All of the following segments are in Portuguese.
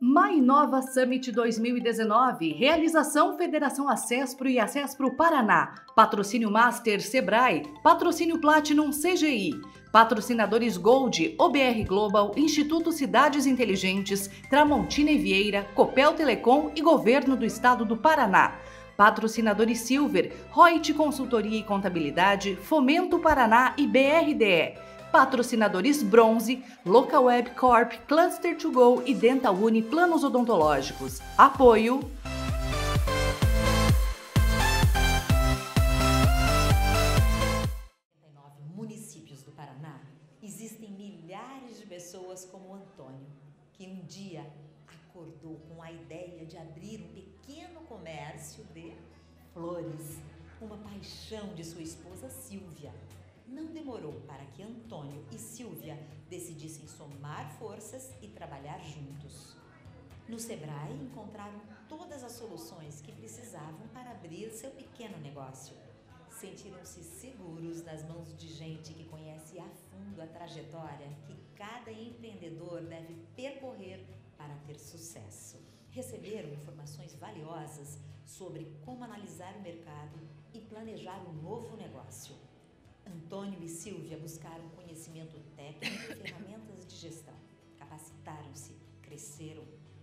Mainova Summit 2019, realização Federação Acespro e Acespro Paraná, patrocínio Master Sebrae, patrocínio Platinum CGI, patrocinadores Gold, OBR Global, Instituto Cidades Inteligentes, Tramontina e Vieira, Copel Telecom e Governo do Estado do Paraná. Patrocinadores Silver, Reut Consultoria e Contabilidade, Fomento Paraná e BRDE patrocinadores Bronze, Local Web Corp, Cluster to Go e Dental Uni Planos Odontológicos. Apoio municípios do Paraná existem milhares de pessoas como o Antônio, que um dia acordou com a ideia de abrir um pequeno comércio de flores, uma paixão de sua esposa Silvia não demorou para que Antônio e Silvia decidissem somar forças e trabalhar juntos. No Sebrae encontraram todas as soluções que precisavam para abrir seu pequeno negócio. Sentiram-se seguros nas mãos de gente que conhece a fundo a trajetória que cada empreendedor deve percorrer para ter sucesso. Receberam informações valiosas sobre como analisar o mercado e planejar um novo negócio. Antônio e Silvia buscaram conhecimento técnico e ferramentas de gestão. Capacitaram-se, cresceram,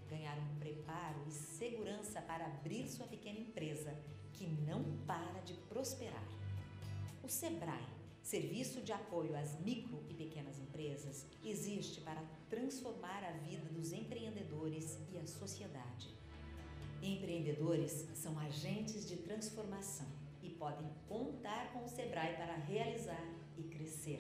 ganharam preparo e segurança para abrir sua pequena empresa, que não para de prosperar. O Sebrae, serviço de apoio às micro e pequenas empresas, existe para transformar a vida dos empreendedores e a sociedade. Empreendedores são agentes de transformação podem contar com o Sebrae para realizar e crescer.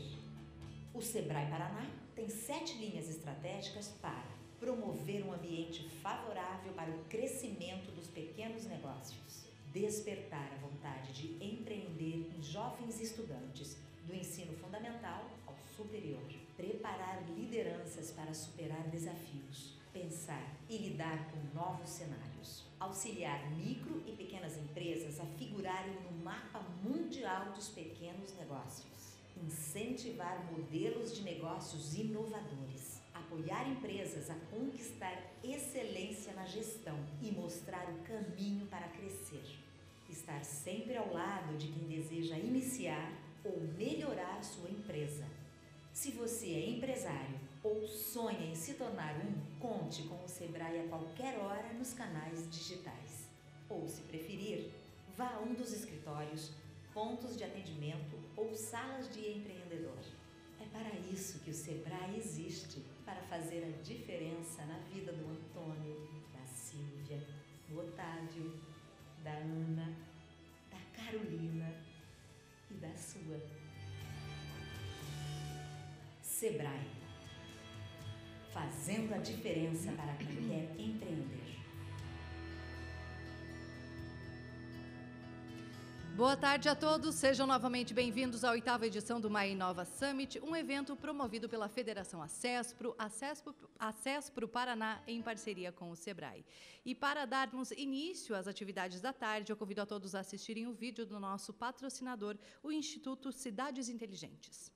O Sebrae Paraná tem sete linhas estratégicas para promover um ambiente favorável para o crescimento dos pequenos negócios, despertar a vontade de empreender em jovens estudantes do ensino fundamental ao superior, preparar lideranças para superar desafios, pensar e lidar com novos cenários auxiliar micro e pequenas empresas a figurarem no mapa mundial dos pequenos negócios, incentivar modelos de negócios inovadores, apoiar empresas a conquistar excelência na gestão e mostrar o caminho para crescer, estar sempre ao lado de quem deseja iniciar ou melhorar sua empresa. Se você é empresário, ou sonha em se tornar um, conte com o Sebrae a qualquer hora nos canais digitais. Ou, se preferir, vá a um dos escritórios, pontos de atendimento ou salas de empreendedor. É para isso que o Sebrae existe para fazer a diferença na vida do Antônio, da Silvia, do Otávio, da Ana, da Carolina e da sua. Sebrae fazendo a diferença para quem quer empreender. Boa tarde a todos, sejam novamente bem-vindos à oitava edição do Mai Nova Summit, um evento promovido pela Federação Acespro, Acespro, Acespro Paraná, em parceria com o SEBRAE. E para darmos início às atividades da tarde, eu convido a todos a assistirem o vídeo do nosso patrocinador, o Instituto Cidades Inteligentes.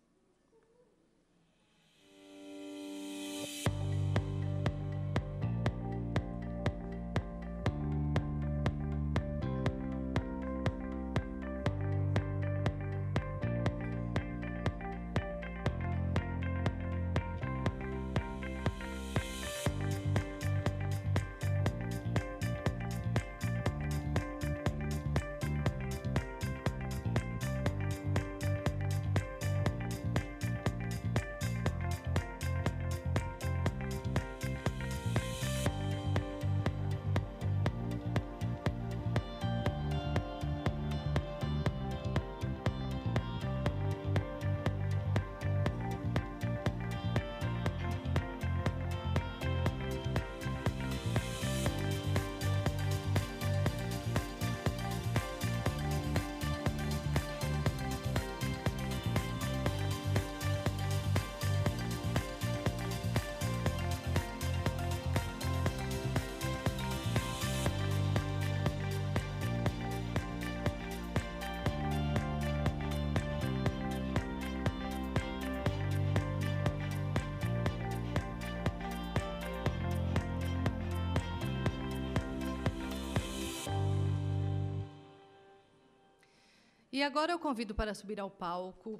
E agora eu convido para subir ao palco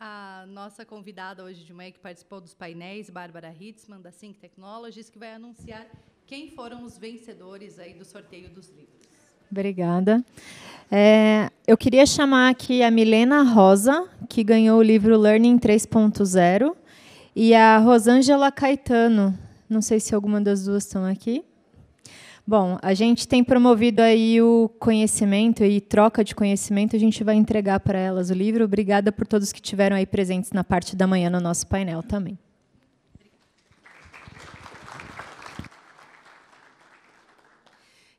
a nossa convidada hoje de manhã, que participou dos painéis, Bárbara Hitzman, da Sync Technologies, que vai anunciar quem foram os vencedores aí do sorteio dos livros. Obrigada. É, eu queria chamar aqui a Milena Rosa, que ganhou o livro Learning 3.0, e a Rosângela Caetano. Não sei se alguma das duas estão aqui. Bom, a gente tem promovido aí o conhecimento e troca de conhecimento. A gente vai entregar para elas o livro. Obrigada por todos que tiveram aí presentes na parte da manhã no nosso painel também.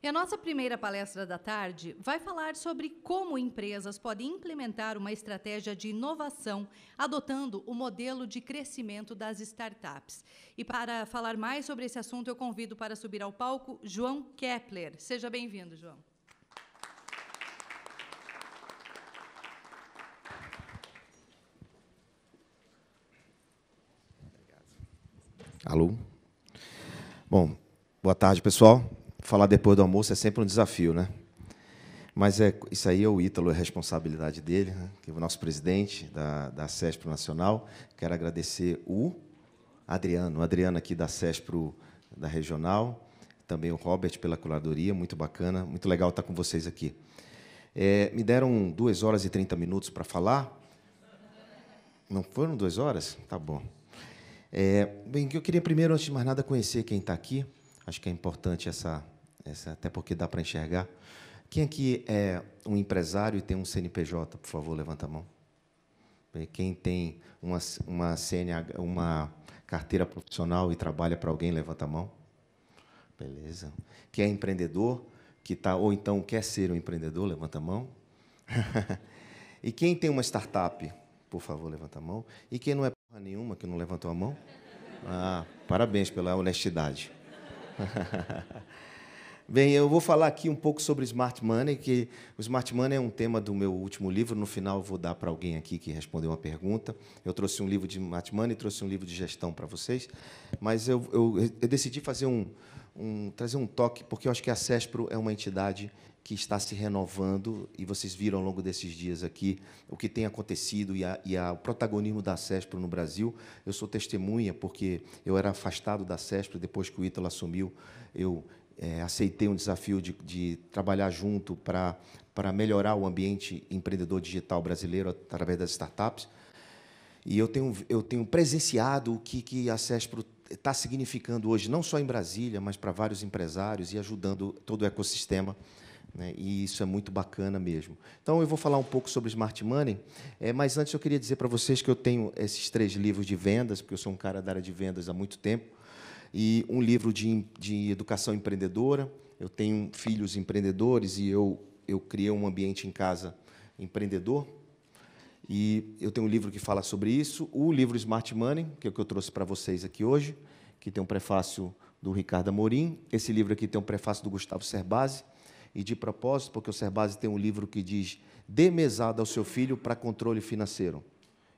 E a nossa primeira palestra da tarde vai falar sobre como empresas podem implementar uma estratégia de inovação adotando o modelo de crescimento das startups. E para falar mais sobre esse assunto, eu convido para subir ao palco João Kepler. Seja bem-vindo, João. Alô? Bom, boa tarde, pessoal falar depois do almoço é sempre um desafio, né? Mas é, isso aí é o Ítalo, é responsabilidade dele, né? que é o nosso presidente da, da CESPRO Nacional. Quero agradecer o Adriano, o Adriano aqui da CESPRO da Regional, também o Robert pela curadoria, muito bacana, muito legal estar com vocês aqui. É, me deram 2 horas e 30 minutos para falar. Não foram duas horas? Tá bom. É, bem, eu queria primeiro, antes de mais nada, conhecer quem está aqui. Acho que é importante essa até porque dá para enxergar. Quem aqui é um empresário e tem um CNPJ, por favor, levanta a mão. Quem tem uma, uma, CNH, uma carteira profissional e trabalha para alguém, levanta a mão. Beleza. Quem é empreendedor, que tá, ou então quer ser um empreendedor, levanta a mão. e quem tem uma startup, por favor, levanta a mão. E quem não é porra nenhuma, que não levantou a mão. Ah, parabéns pela honestidade. Bem, eu vou falar aqui um pouco sobre smart money, que o smart money é um tema do meu último livro. No final, eu vou dar para alguém aqui que respondeu uma pergunta. Eu trouxe um livro de smart money, trouxe um livro de gestão para vocês, mas eu, eu, eu decidi fazer um, um, trazer um toque, porque eu acho que a CESPRO é uma entidade que está se renovando e vocês viram ao longo desses dias aqui o que tem acontecido e, a, e a, o protagonismo da CESPRO no Brasil. Eu sou testemunha porque eu era afastado da CESPRO depois que o Ítalo assumiu. Eu é, aceitei um desafio de, de trabalhar junto para melhorar o ambiente empreendedor digital brasileiro através das startups. E eu tenho, eu tenho presenciado o que, que a CESPRO está significando hoje, não só em Brasília, mas para vários empresários e ajudando todo o ecossistema. Né? E isso é muito bacana mesmo. Então, eu vou falar um pouco sobre Smart Money, é, mas antes eu queria dizer para vocês que eu tenho esses três livros de vendas, porque eu sou um cara da área de vendas há muito tempo e um livro de, de educação empreendedora. Eu tenho filhos empreendedores e eu, eu criei um ambiente em casa empreendedor. E eu tenho um livro que fala sobre isso. O livro Smart Money, que é o que eu trouxe para vocês aqui hoje, que tem um prefácio do Ricardo Amorim. Esse livro aqui tem um prefácio do Gustavo Cerbasi. E de propósito, porque o Cerbasi tem um livro que diz Dê mesada ao seu filho para controle financeiro.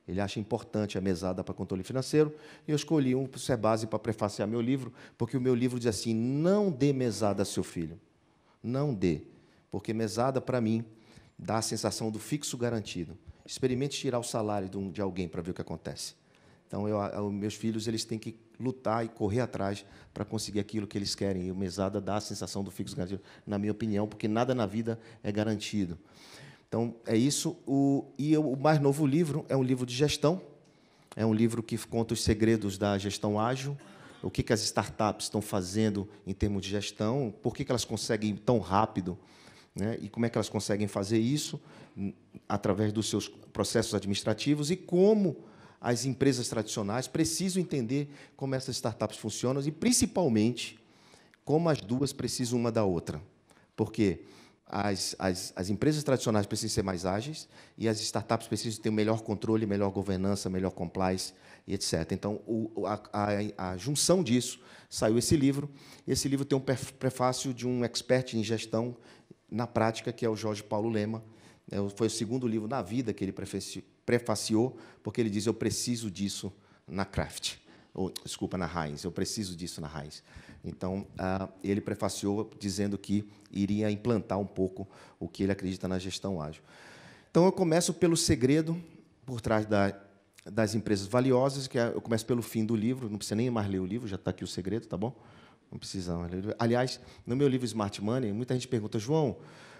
Ele acha importante a mesada para controle financeiro. E eu escolhi um ser é base para prefaciar meu livro, porque o meu livro diz assim: não dê mesada a seu filho. Não dê. Porque mesada, para mim, dá a sensação do fixo garantido. Experimente tirar o salário de alguém para ver o que acontece. Então, eu, ah, meus filhos eles têm que lutar e correr atrás para conseguir aquilo que eles querem. E o mesada dá a sensação do fixo garantido, na minha opinião, porque nada na vida é garantido. Então, é isso. O, e o mais novo livro é um livro de gestão, é um livro que conta os segredos da gestão ágil, o que, que as startups estão fazendo em termos de gestão, por que, que elas conseguem ir tão rápido né, e como é que elas conseguem fazer isso através dos seus processos administrativos e como as empresas tradicionais precisam entender como essas startups funcionam e, principalmente, como as duas precisam uma da outra. Por quê? Porque as, as, as empresas tradicionais precisam ser mais ágeis e as startups precisam ter um melhor controle, melhor governança, melhor compliance e etc. Então, o, a, a, a, junção disso saiu esse livro. Esse livro tem um prefácio de um expert em gestão na prática, que é o Jorge Paulo Lema. É, foi o segundo livro na vida que ele prefaciou, porque ele diz: Eu preciso disso na Craft ou desculpa, na Raiz, eu preciso disso na Raiz. Então, ah, ele prefaciou dizendo que iria implantar um pouco o que ele acredita na gestão ágil. Então, eu começo pelo segredo por trás da, das empresas valiosas, que é, eu começo pelo fim do livro, não precisa nem mais ler o livro, já está aqui o segredo, tá bom? Não precisa mais ler. Aliás, no meu livro Smart Money, muita gente pergunta, João,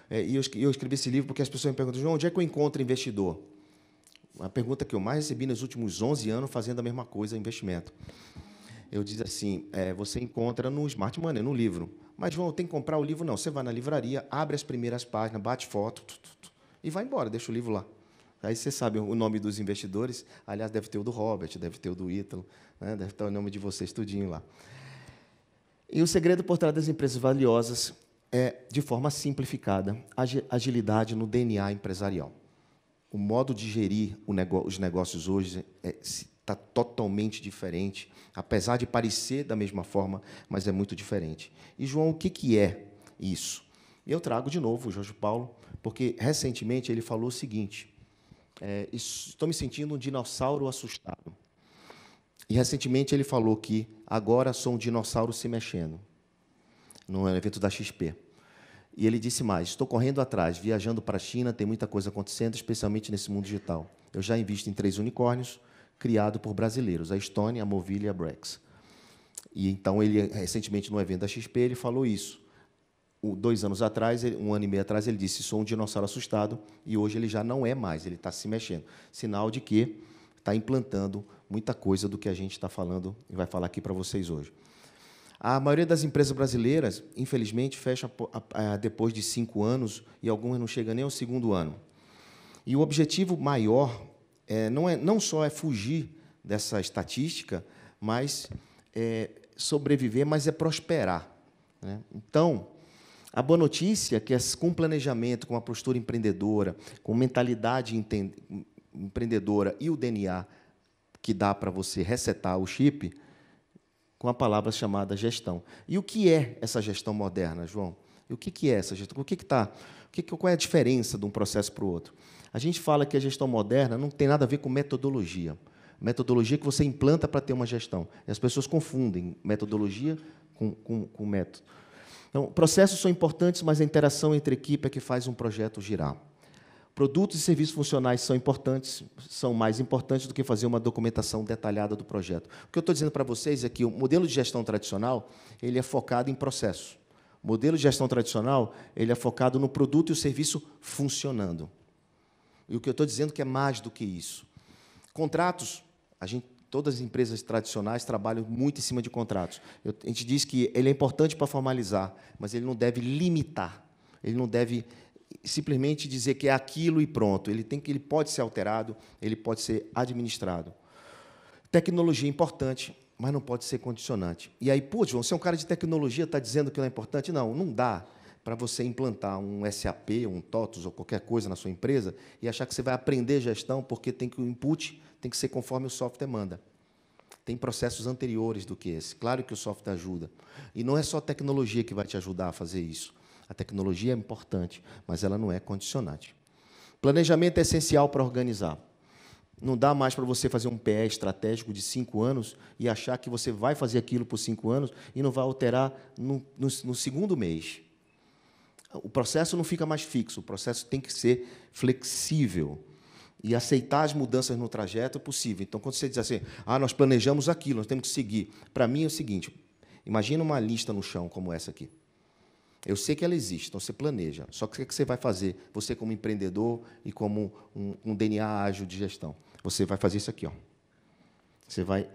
é, e eu, eu escrevi esse livro porque as pessoas me perguntam, João, onde é que eu encontro investidor? a pergunta que eu mais recebi nos últimos 11 anos fazendo a mesma coisa, investimento. Eu disse assim, é, você encontra no Smart Money, no livro. Mas, João, tem que comprar o livro? Não, você vai na livraria, abre as primeiras páginas, bate foto tu, tu, tu, e vai embora, deixa o livro lá. Aí você sabe o nome dos investidores. Aliás, deve ter o do Robert, deve ter o do Ítalo, né? deve ter o nome de vocês tudinho lá. E o segredo por trás das empresas valiosas é, de forma simplificada, agilidade no DNA empresarial o modo de gerir negócio, os negócios hoje está é, tá totalmente diferente, apesar de parecer da mesma forma, mas é muito diferente. E, João, o que, que é isso? Eu trago de novo o Jorge Paulo, porque recentemente ele falou o seguinte: é, estou me sentindo um dinossauro assustado. E recentemente ele falou que agora sou um dinossauro se mexendo, no evento da XP. E ele disse mais: Estou correndo atrás, viajando para a China, tem muita coisa acontecendo, especialmente nesse mundo digital. Eu já invisto em três unicórnios criado por brasileiros, a Estônia, a Movilha e a Brex. E então ele recentemente no evento da XP ele falou isso. O, dois anos atrás, ele, um ano e meio atrás, ele disse: "Sou um dinossauro assustado" e hoje ele já não é mais. Ele está se mexendo, sinal de que está implantando muita coisa do que a gente está falando e vai falar aqui para vocês hoje. A maioria das empresas brasileiras, infelizmente, fecha depois de cinco anos e algumas não chegam nem ao segundo ano. E o objetivo maior é, não, é, não só é fugir dessa estatística, mas é sobreviver, mas é prosperar. Né? Então, a boa notícia é que é com planejamento, com a postura empreendedora, com mentalidade empreendedora e o DNA que dá para você resetar o chip, com a palavra chamada gestão. E o que é essa gestão moderna, João? E o que, que é essa gestão? O que está? Que que, qual é a diferença de um processo para o outro? A gente fala que a gestão moderna não tem nada a ver com metodologia. Metodologia que você implanta para ter uma gestão. E as pessoas confundem metodologia com, com, com método. Então, processos são importantes, mas a interação entre equipe é que faz um projeto girar. Produtos e serviços funcionais são importantes, são mais importantes do que fazer uma documentação detalhada do projeto. O que eu estou dizendo para vocês é que o modelo de gestão tradicional ele é focado em processo. O modelo de gestão tradicional ele é focado no produto e o serviço funcionando. E o que eu estou dizendo é que é mais do que isso. Contratos, a gente todas as empresas tradicionais trabalham muito em cima de contratos. Eu, a gente diz que ele é importante para formalizar, mas ele não deve limitar, ele não deve simplesmente dizer que é aquilo e pronto. Ele tem que ele pode ser alterado, ele pode ser administrado. Tecnologia é importante, mas não pode ser condicionante. E aí, pô, João, você é um cara de tecnologia, está dizendo que não é importante? Não, não dá para você implantar um SAP, um TOTUS ou qualquer coisa na sua empresa e achar que você vai aprender gestão porque tem que o input tem que ser conforme o software manda. Tem processos anteriores do que esse. Claro que o software ajuda. E não é só tecnologia que vai te ajudar a fazer isso. A tecnologia é importante, mas ela não é condicionante. Planejamento é essencial para organizar. Não dá mais para você fazer um PE estratégico de cinco anos e achar que você vai fazer aquilo por cinco anos e não vai alterar no, no, no segundo mês. O processo não fica mais fixo, o processo tem que ser flexível e aceitar as mudanças no trajeto é possível. Então, quando você diz assim, ah, nós planejamos aquilo, nós temos que seguir. Para mim é o seguinte: imagina uma lista no chão como essa aqui. Eu sei que ela existe, então você planeja. Só que o que é você vai fazer? Você, como empreendedor e como um, um DNA ágil de gestão, você vai fazer isso aqui. Ó. Você vai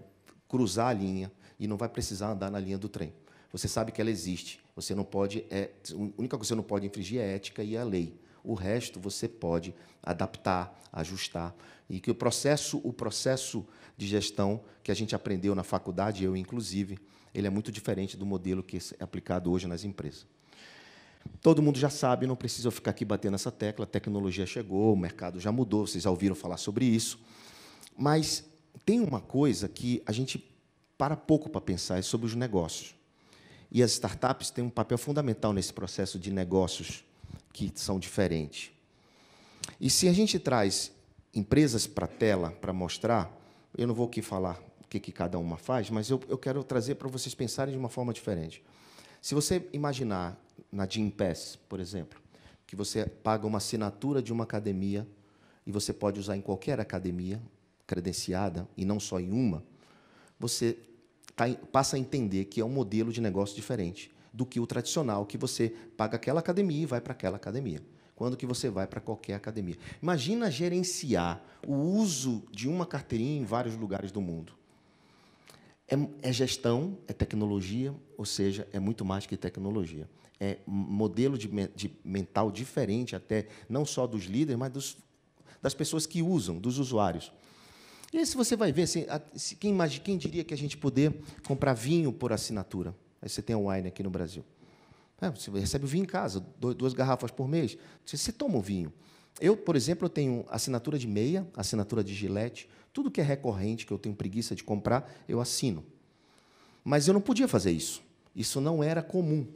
cruzar a linha e não vai precisar andar na linha do trem. Você sabe que ela existe. Você não pode. É, a única coisa que você não pode infringir é a ética e a lei. O resto você pode adaptar, ajustar. E que o processo, o processo de gestão que a gente aprendeu na faculdade, eu inclusive, ele é muito diferente do modelo que é aplicado hoje nas empresas. Todo mundo já sabe, não precisa ficar aqui batendo essa tecla. A tecnologia chegou, o mercado já mudou, vocês já ouviram falar sobre isso. Mas tem uma coisa que a gente para pouco para pensar, é sobre os negócios. E as startups têm um papel fundamental nesse processo de negócios que são diferentes. E se a gente traz empresas para a tela para mostrar, eu não vou aqui falar o que, que cada uma faz, mas eu, eu quero trazer para vocês pensarem de uma forma diferente. Se você imaginar na Gym Pass, por exemplo, que você paga uma assinatura de uma academia e você pode usar em qualquer academia credenciada e não só em uma, você tá passa a entender que é um modelo de negócio diferente do que o tradicional, que você paga aquela academia e vai para aquela academia. Quando que você vai para qualquer academia? Imagina gerenciar o uso de uma carteirinha em vários lugares do mundo. É, é gestão, é tecnologia, ou seja, é muito mais que tecnologia. É modelo de, de mental diferente, até não só dos líderes, mas dos, das pessoas que usam, dos usuários. E aí, se você vai ver, assim, a, quem, imagina, quem diria que a gente poder comprar vinho por assinatura? Aí você tem o wine aqui no Brasil. É, você recebe o vinho em casa, duas garrafas por mês. Você, você toma o vinho. Eu, por exemplo, eu tenho assinatura de meia, assinatura de gilete, tudo que é recorrente, que eu tenho preguiça de comprar, eu assino. Mas eu não podia fazer isso. Isso não era comum,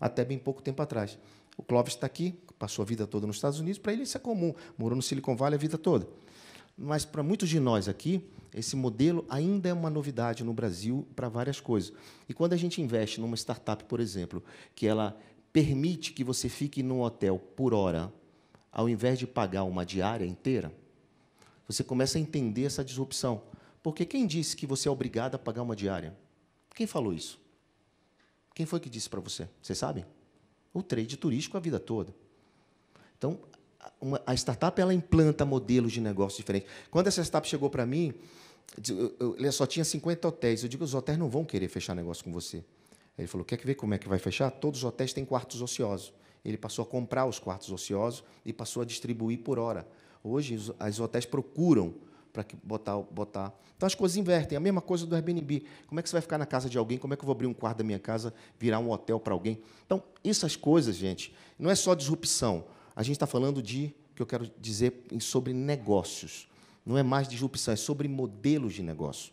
até bem pouco tempo atrás. O Clóvis está aqui, passou a vida toda nos Estados Unidos, para ele isso é comum, morou no Silicon Valley a vida toda. Mas para muitos de nós aqui, esse modelo ainda é uma novidade no Brasil para várias coisas. E quando a gente investe numa startup, por exemplo, que ela permite que você fique num hotel por hora ao invés de pagar uma diária inteira, você começa a entender essa disrupção. Porque quem disse que você é obrigado a pagar uma diária? Quem falou isso? Quem foi que disse para você? Vocês sabem? O trade turístico a vida toda. Então, uma, a startup ela implanta modelos de negócio diferentes. Quando essa startup chegou para mim, ele só tinha 50 hotéis. Eu digo, os hotéis não vão querer fechar negócio com você. Ele falou, quer ver como é que vai fechar? Todos os hotéis têm quartos ociosos. Ele passou a comprar os quartos ociosos e passou a distribuir por hora. Hoje, os, as hotéis procuram para botar, botar. Então as coisas invertem. A mesma coisa do Airbnb. Como é que você vai ficar na casa de alguém? Como é que eu vou abrir um quarto da minha casa, virar um hotel para alguém? Então, essas coisas, gente, não é só disrupção. A gente está falando de, que eu quero dizer, sobre negócios. Não é mais disrupção, é sobre modelos de negócio.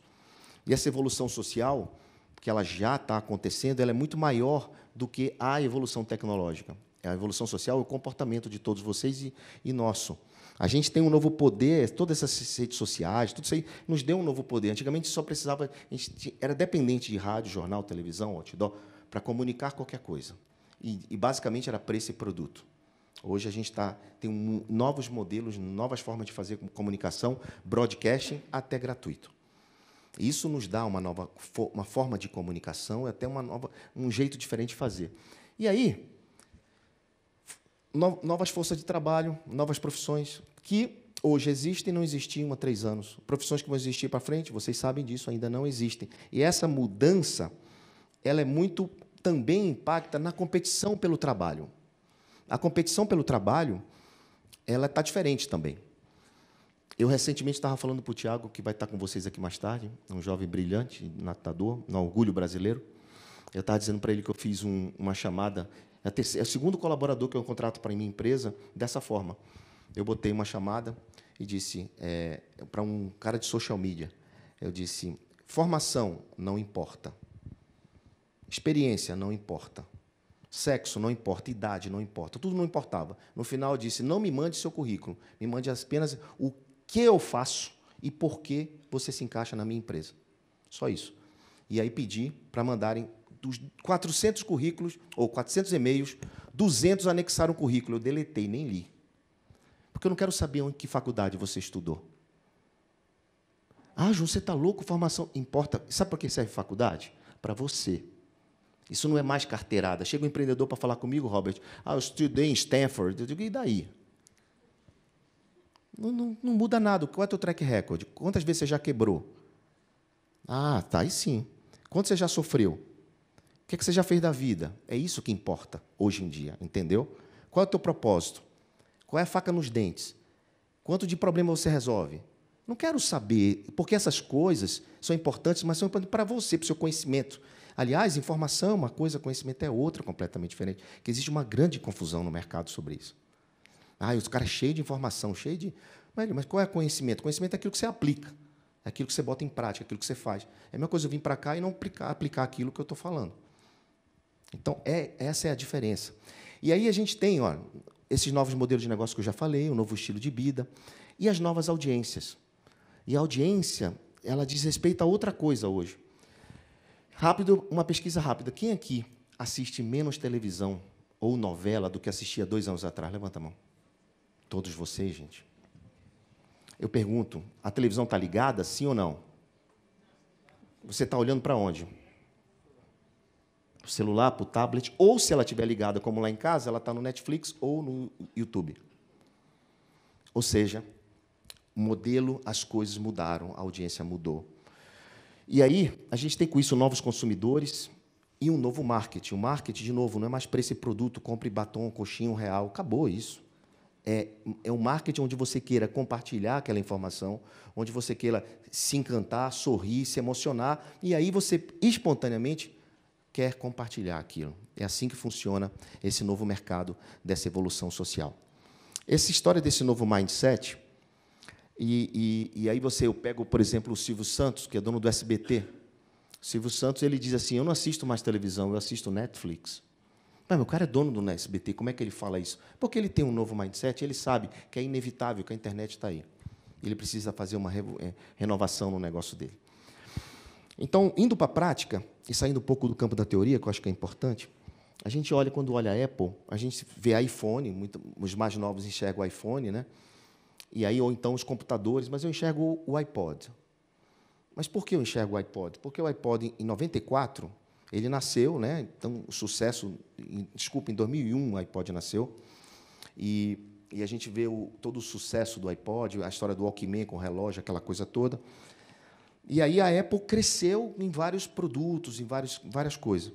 E essa evolução social, que ela já está acontecendo, ela é muito maior do que a evolução tecnológica. A evolução social o comportamento de todos vocês e, e nosso. A gente tem um novo poder, todas essas redes sociais, tudo isso aí nos deu um novo poder. Antigamente só precisava, a gente era dependente de rádio, jornal, televisão, outdoor, para comunicar qualquer coisa. E, e, basicamente era preço e produto. Hoje a gente tá, tem um, novos modelos, novas formas de fazer comunicação, broadcasting até gratuito. Isso nos dá uma nova uma forma de comunicação, até uma nova, um jeito diferente de fazer. E aí, novas forças de trabalho, novas profissões que hoje existem e não existiam há três anos. Profissões que vão existir para frente, vocês sabem disso, ainda não existem. E essa mudança, ela é muito também impacta na competição pelo trabalho. A competição pelo trabalho, ela está diferente também. Eu recentemente estava falando para o Tiago, que vai estar tá com vocês aqui mais tarde, um jovem brilhante, natador, no orgulho brasileiro. Eu estava dizendo para ele que eu fiz um, uma chamada é, terceira, é o segundo colaborador que eu contrato para a minha empresa dessa forma. Eu botei uma chamada e disse é, para um cara de social media. Eu disse: formação não importa, experiência não importa, sexo não importa, idade não importa, tudo não importava. No final eu disse: não me mande seu currículo, me mande apenas o que eu faço e por que você se encaixa na minha empresa. Só isso. E aí pedi para mandarem dos 400 currículos, ou 400 e-mails, 200 anexaram o currículo. Eu deletei, nem li. Porque eu não quero saber em que faculdade você estudou. Ah, João, você está louco? Formação importa. Sabe para que serve faculdade? Para você. Isso não é mais carteirada. Chega um empreendedor para falar comigo, Robert. Ah, eu estudei em Stanford. Eu digo, e daí? Não, não, não muda nada. Qual é o teu track record? Quantas vezes você já quebrou? Ah, tá, aí sim. Quanto você já sofreu? O que, é que você já fez da vida? É isso que importa hoje em dia, entendeu? Qual é o teu propósito? Qual é a faca nos dentes? Quanto de problema você resolve? Não quero saber, porque essas coisas são importantes, mas são importantes para você, para o seu conhecimento. Aliás, informação é uma coisa, conhecimento é outra, completamente diferente. Que existe uma grande confusão no mercado sobre isso. Ah, os caras cheios de informação, cheio de. Mas qual é conhecimento? Conhecimento é aquilo que você aplica, é aquilo que você bota em prática, é aquilo que você faz. É a mesma coisa eu vir para cá e não aplicar aquilo que eu estou falando. Então, é, essa é a diferença. E aí a gente tem ó, esses novos modelos de negócio que eu já falei, o novo estilo de vida e as novas audiências. E a audiência, ela diz respeito a outra coisa hoje. Rápido, uma pesquisa rápida. Quem aqui assiste menos televisão ou novela do que assistia dois anos atrás? Levanta a mão. Todos vocês, gente. Eu pergunto, a televisão está ligada, sim ou não? Você está olhando para onde? o celular, para o tablet, ou se ela estiver ligada, como lá em casa, ela está no Netflix ou no YouTube. Ou seja, modelo, as coisas mudaram, a audiência mudou. E aí, a gente tem com isso novos consumidores e um novo marketing. O marketing, de novo, não é mais para esse produto, compre batom, coxinha, um real. Acabou isso. É, é um marketing onde você queira compartilhar aquela informação, onde você queira se encantar, sorrir, se emocionar, e aí você espontaneamente quer compartilhar aquilo. É assim que funciona esse novo mercado dessa evolução social. Essa história desse novo mindset, e, e, e aí você, eu pego, por exemplo, o Silvio Santos, que é dono do SBT. O Silvio Santos, ele diz assim, eu não assisto mais televisão, eu assisto Netflix. Mas meu cara é dono do SBT, como é que ele fala isso? Porque ele tem um novo mindset, ele sabe que é inevitável que a internet está aí. Ele precisa fazer uma eh, renovação no negócio dele. Então, indo para a prática, e saindo um pouco do campo da teoria, que eu acho que é importante, a gente olha, quando olha a Apple, a gente vê iPhone, muito, os mais novos enxergam o iPhone, né? E aí, ou então os computadores, mas eu enxergo o iPod. Mas por que eu enxergo o iPod? Porque o iPod, em 94, ele nasceu, né? Então, o sucesso, em, desculpa, em 2001 o iPod nasceu. E, e a gente vê o, todo o sucesso do iPod, a história do Walkman com o relógio, aquela coisa toda. E aí a Apple cresceu em vários produtos, em vários, várias coisas.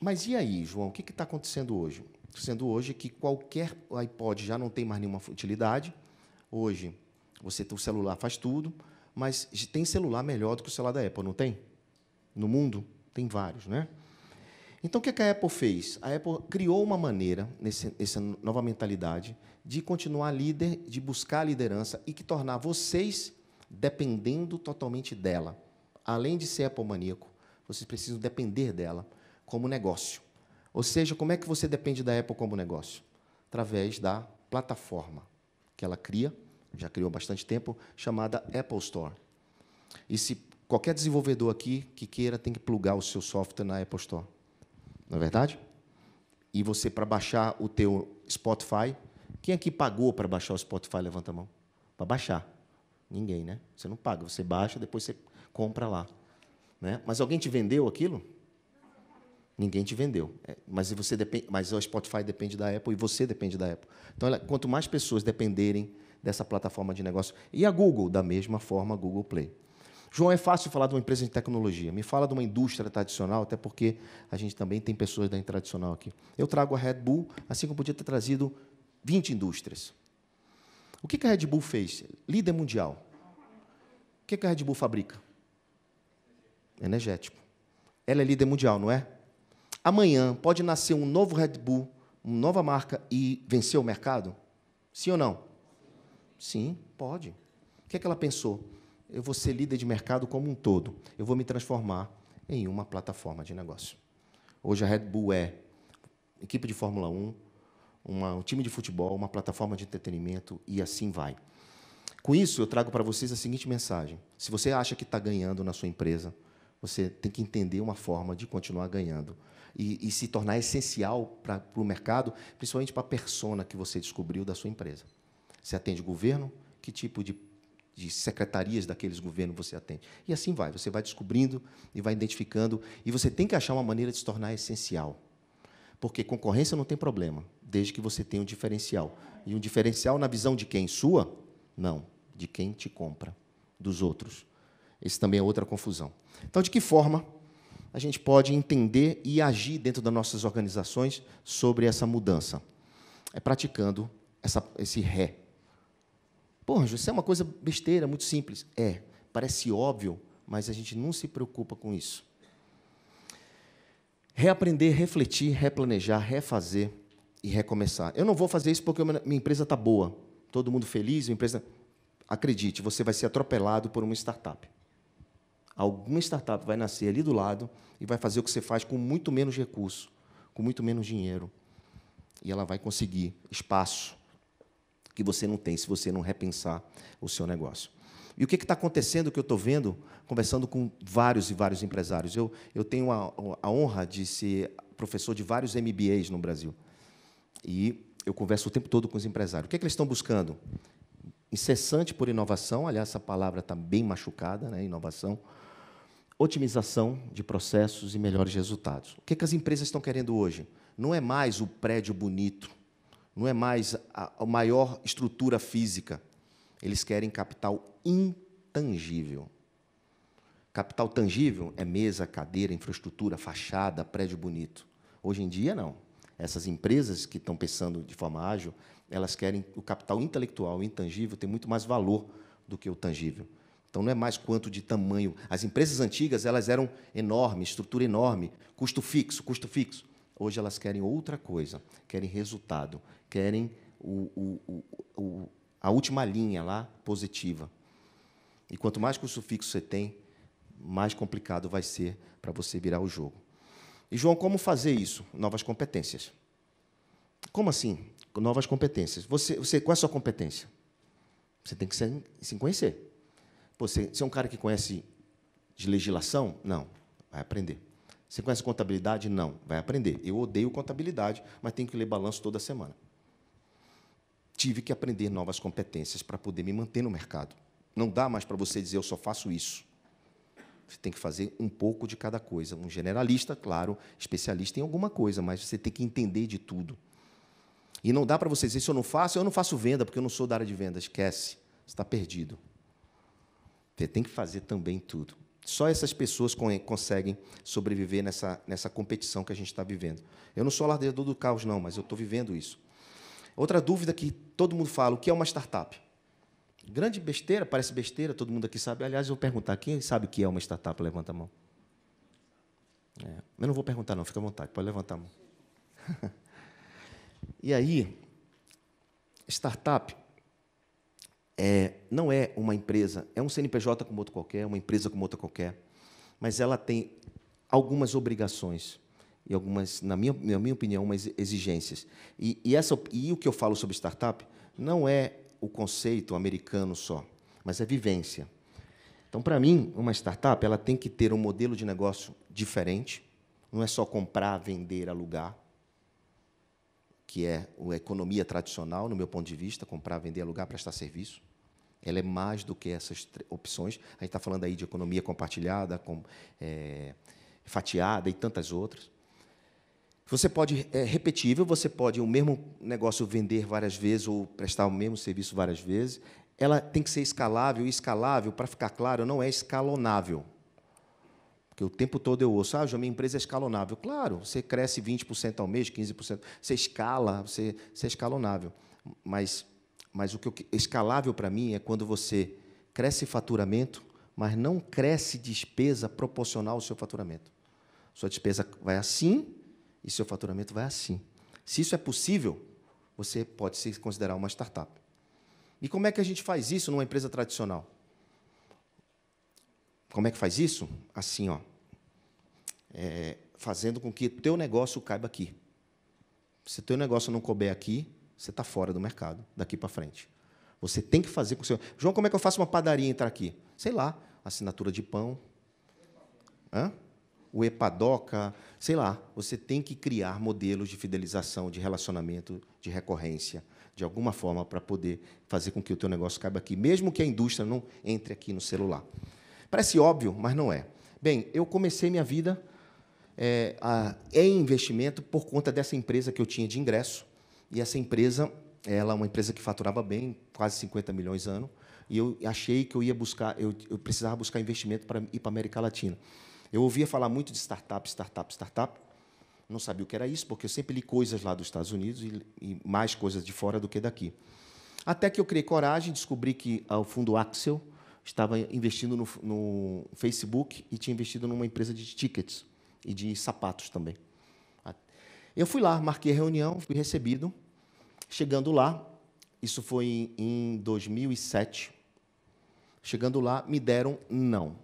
Mas e aí, João, o que está acontecendo hoje? Sendo hoje que qualquer iPod já não tem mais nenhuma utilidade. Hoje, você tem o celular, faz tudo, mas tem celular melhor do que o celular da Apple, não tem? No mundo, tem vários, né? Então, o que, é que a Apple fez? A Apple criou uma maneira, nesse, nova mentalidade, de continuar líder, de buscar a liderança e que tornar vocês dependendo totalmente dela. Além de ser epomaníaco, vocês precisam depender dela como negócio. Ou seja, como é que você depende da Apple como negócio? Através da plataforma que ela cria, já criou há bastante tempo, chamada Apple Store. E se qualquer desenvolvedor aqui que queira tem que plugar o seu software na Apple Store. Não é verdade? E você para baixar o teu Spotify, quem aqui é pagou para baixar o Spotify, levanta a mão. Para baixar. Ninguém, né? Você não paga, você baixa, depois você compra lá. Né? Mas alguém te vendeu aquilo? Ninguém te vendeu. É, mas você depende, mas o Spotify depende da Apple e você depende da Apple. Então, quanto mais pessoas dependerem dessa plataforma de negócio, e a Google, da mesma forma, a Google Play. João, é fácil falar de uma empresa de tecnologia. Me fala de uma indústria tradicional, até porque a gente também tem pessoas da tradicional aqui. Eu trago a Red Bull, assim como podia ter trazido 20 indústrias. O que, que a Red Bull fez? Líder mundial. O que, que a Red Bull fabrica? Energético. Ela é líder mundial, não é? Amanhã pode nascer um novo Red Bull, uma nova marca e vencer o mercado? Sim ou não? Sim, pode. O que, é que ela pensou? Eu vou ser líder de mercado como um todo. Eu vou me transformar em uma plataforma de negócio. Hoje a Red Bull é equipe de Fórmula 1, uma, um time de futebol, uma plataforma de entretenimento e assim vai. Com isso, eu trago para vocês a seguinte mensagem: se você acha que está ganhando na sua empresa, você tem que entender uma forma de continuar ganhando e, e se tornar essencial para o mercado, principalmente para a persona que você descobriu da sua empresa. Você atende governo? Que tipo de, de secretarias daqueles governos você atende? E assim vai, você vai descobrindo e vai identificando, e você tem que achar uma maneira de se tornar essencial. Porque concorrência não tem problema, desde que você tenha um diferencial. E um diferencial na visão de quem? Sua? Não, de quem te compra, dos outros. Esse também é outra confusão. Então, de que forma a gente pode entender e agir dentro das nossas organizações sobre essa mudança? É praticando essa, esse ré. Porra, isso é uma coisa besteira, muito simples. É, parece óbvio, mas a gente não se preocupa com isso. Reaprender, refletir, replanejar, refazer e recomeçar. Eu não vou fazer isso porque minha empresa está boa, todo mundo feliz, minha empresa. Acredite, você vai ser atropelado por uma startup. Alguma startup vai nascer ali do lado e vai fazer o que você faz com muito menos recurso, com muito menos dinheiro. E ela vai conseguir espaço que você não tem se você não repensar o seu negócio. E o que está acontecendo que eu estou vendo, conversando com vários e vários empresários. Eu, eu tenho a, a honra de ser professor de vários MBAs no Brasil. E eu converso o tempo todo com os empresários. O que, é que eles estão buscando? Incessante por inovação, aliás, essa palavra está bem machucada, né? inovação. Otimização de processos e melhores resultados. O que, é que as empresas estão querendo hoje? Não é mais o prédio bonito, não é mais a maior estrutura física. Eles querem capital intangível. Capital tangível é mesa, cadeira, infraestrutura, fachada, prédio bonito. Hoje em dia, não essas empresas que estão pensando de forma ágil, elas querem o capital intelectual o intangível tem muito mais valor do que o tangível. Então não é mais quanto de tamanho. As empresas antigas elas eram enormes, estrutura enorme, custo fixo, custo fixo. Hoje elas querem outra coisa, querem resultado, querem o, o, o, a última linha lá positiva. E quanto mais custo fixo você tem, mais complicado vai ser para você virar o jogo. E João, como fazer isso? Novas competências. Como assim? Novas competências. Você, você qual é a sua competência? Você tem que se, se conhecer. Você, você é um cara que conhece de legislação? Não, vai aprender. Você conhece contabilidade? Não, vai aprender. Eu odeio contabilidade, mas tenho que ler balanço toda semana. Tive que aprender novas competências para poder me manter no mercado. Não dá mais para você dizer eu só faço isso. Você tem que fazer um pouco de cada coisa. Um generalista, claro, especialista em alguma coisa, mas você tem que entender de tudo. E não dá para você dizer, se eu não faço, eu não faço venda, porque eu não sou da área de venda. Esquece, você está perdido. Você tem que fazer também tudo. Só essas pessoas conseguem sobreviver nessa, nessa competição que a gente está vivendo. Eu não sou alardeador do caos, não, mas eu estou vivendo isso. Outra dúvida que todo mundo fala, o que é uma startup? Grande besteira, parece besteira, todo mundo aqui sabe. Aliás, eu vou perguntar, quem sabe o que é uma startup? Levanta a mão. É, eu não vou perguntar, não, fica à vontade, pode levantar a mão. e aí, startup é, não é uma empresa, é um CNPJ como outro qualquer, uma empresa como outra qualquer, mas ela tem algumas obrigações e algumas, na minha, na minha opinião, umas exigências. E, e, essa, e o que eu falo sobre startup não é o conceito americano só, mas é vivência. Então, para mim, uma startup ela tem que ter um modelo de negócio diferente. Não é só comprar, vender, alugar, que é a economia tradicional, no meu ponto de vista, comprar, vender, alugar, prestar serviço. Ela é mais do que essas opções. A gente está falando aí de economia compartilhada, com, é, fatiada e tantas outras. Você pode, é repetível, você pode o mesmo negócio vender várias vezes ou prestar o mesmo serviço várias vezes. Ela tem que ser escalável, e escalável, para ficar claro, não é escalonável. Porque o tempo todo eu ouço, ah, a minha empresa é escalonável. Claro, você cresce 20% ao mês, 15%, você escala, você, você é escalonável. Mas, mas o que eu, escalável para mim é quando você cresce faturamento, mas não cresce despesa proporcional ao seu faturamento. Sua despesa vai assim, e seu faturamento vai assim. Se isso é possível, você pode se considerar uma startup. E como é que a gente faz isso numa empresa tradicional? Como é que faz isso? Assim, ó, é, fazendo com que o teu negócio caiba aqui. Se o teu negócio não couber aqui, você está fora do mercado daqui para frente. Você tem que fazer com o seu. João, como é que eu faço uma padaria entrar aqui? Sei lá, assinatura de pão. Hã? o Epadoca, sei lá, você tem que criar modelos de fidelização, de relacionamento, de recorrência, de alguma forma para poder fazer com que o teu negócio caiba aqui, mesmo que a indústria não entre aqui no celular. Parece óbvio, mas não é. Bem, eu comecei minha vida é, a, em é investimento por conta dessa empresa que eu tinha de ingresso. E essa empresa, ela é uma empresa que faturava bem, quase 50 milhões ano. E eu achei que eu ia buscar, eu, eu precisava buscar investimento para ir para a América Latina. Eu ouvia falar muito de startup, startup, startup. Não sabia o que era isso, porque eu sempre li coisas lá dos Estados Unidos e, e mais coisas de fora do que daqui. Até que eu criei coragem, descobri que ah, o fundo Axel estava investindo no, no, Facebook e tinha investido numa empresa de tickets e de sapatos também. Ah, eu fui lá, marquei a reunião, fui recebido. Chegando lá, isso foi em 2007. Chegando lá, me deram não.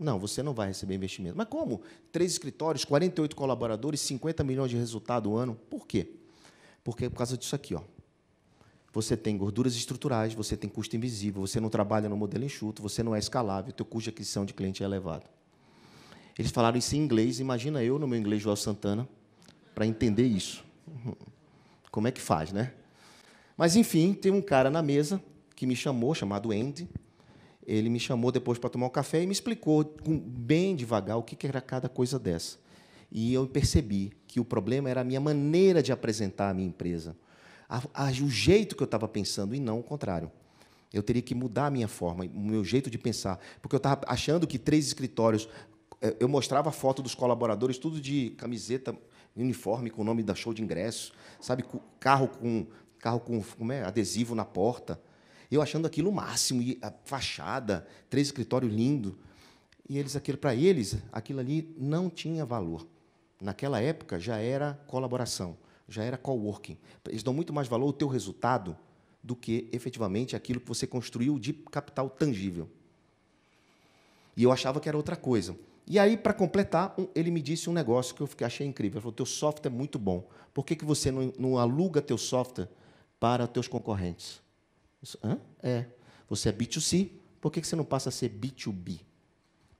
Não, você não vai receber investimento. Mas como? Três escritórios, 48 colaboradores, 50 milhões de resultado ano. Por quê? Porque é por causa disso aqui, ó. Você tem gorduras estruturais, você tem custo invisível, você não trabalha no modelo enxuto, você não é escalável, teu custo de aquisição de cliente é elevado. Eles falaram isso em inglês, imagina eu no meu inglês João Santana para entender isso. Como é que faz, né? Mas enfim, tem um cara na mesa que me chamou, chamado Andy, ele me chamou depois para tomar um café e me explicou bem devagar o que era cada coisa dessa. E eu percebi que o problema era a minha maneira de apresentar a minha empresa, a, a, o jeito que eu estava pensando, e não o contrário. Eu teria que mudar a minha forma, o meu jeito de pensar, porque eu estava achando que três escritórios. É, eu mostrava a foto dos colaboradores, tudo de camiseta, uniforme com o nome da show de ingresso, sabe, carro com carro com como é, adesivo na porta. Eu achando aquilo o máximo, e a fachada, três escritórios lindo. E eles, aquilo para eles, aquilo ali não tinha valor. Naquela época já era colaboração, já era coworking. Eles dão muito mais valor ao teu resultado do que efetivamente aquilo que você construiu de capital tangível. E eu achava que era outra coisa. E aí, para completar, um, ele me disse um negócio que eu fiquei, achei incrível. Ele falou: teu software é muito bom. Por que, que você não, não aluga teu software para teus concorrentes? hã? É. Você é B2C, por que você não passa a ser B2B?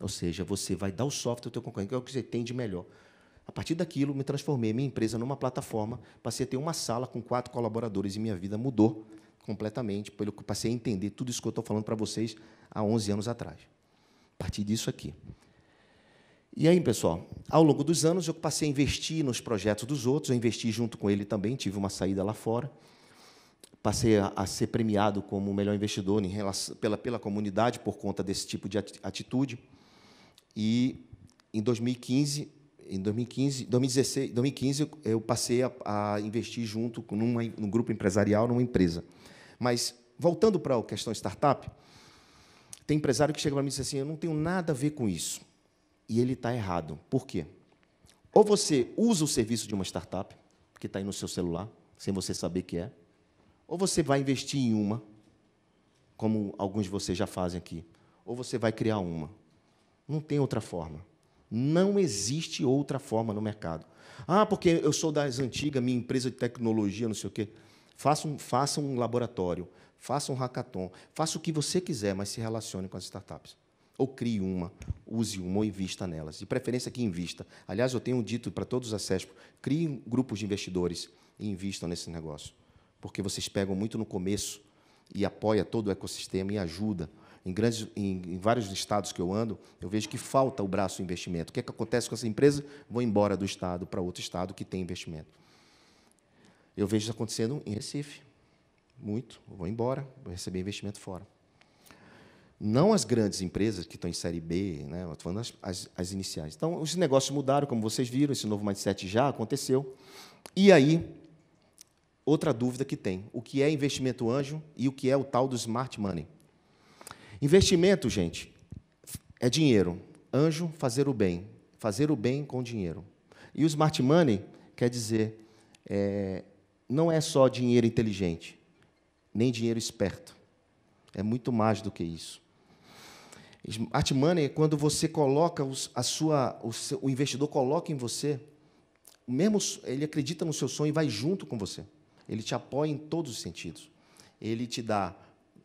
Ou seja, você vai dar o software ao teu concorrente, que é o que você tem de melhor. A partir daquilo, me transformei minha empresa numa plataforma, passei a ter uma sala com quatro colaboradores e minha vida mudou completamente, pelo que passei a entender tudo isso que eu estou falando para vocês há 11 anos atrás. A partir disso aqui. E aí, pessoal, ao longo dos anos eu passei a investir nos projetos dos outros, eu investi junto com ele também, tive uma saída lá fora passei a, a ser premiado como o melhor investidor relação, pela, pela comunidade por conta desse tipo de atitude. E em 2015, em 2015, 2016, 2015 eu passei a, a investir junto com numa, num grupo empresarial, numa empresa. Mas voltando para a questão startup, tem empresário que chega para mim e diz assim: "Eu não tenho nada a ver com isso". E ele está errado. Por quê? Ou você usa o serviço de uma startup que está aí no seu celular, sem você saber que é, ou você vai investir em uma, como alguns de vocês já fazem aqui, ou você vai criar uma. Não tem outra forma. Não existe outra forma no mercado. Ah, porque eu sou das antigas, minha empresa de tecnologia, não sei o quê. Faça um, faça um laboratório, faça um hackathon, faça o que você quiser, mas se relacione com as startups. Ou crie uma, use uma ou invista nelas. De preferência que invista. Aliás, eu tenho dito para todos os acessos, criem grupos de investidores e invistam nesse negócio porque vocês pegam muito no começo e apoia todo o ecossistema e ajuda. Em, grandes, em, em, vários estados que eu ando, eu vejo que falta o braço de investimento. O que, é que acontece com essa empresa? Vão embora do estado para outro estado que tem investimento. Eu vejo isso acontecendo em Recife. Muito. Vão embora, vão receber investimento fora. Não as grandes empresas que estão em série B, né? estou falando as, as, as iniciais. Então, os negócios mudaram, como vocês viram, esse novo mindset já aconteceu. E aí, outra dúvida que tem: o que é investimento anjo e o que é o tal do smart money? Investimento, gente, é dinheiro. Anjo, fazer o bem. Fazer o bem com dinheiro. E o smart money quer dizer, é, não é só dinheiro inteligente, nem dinheiro esperto. É muito mais do que isso. Smart money é quando você coloca os, a sua, o, seu, o investidor coloca em você, mesmo ele acredita no seu sonho e vai junto com você ele te apoia em todos os sentidos. Ele te dá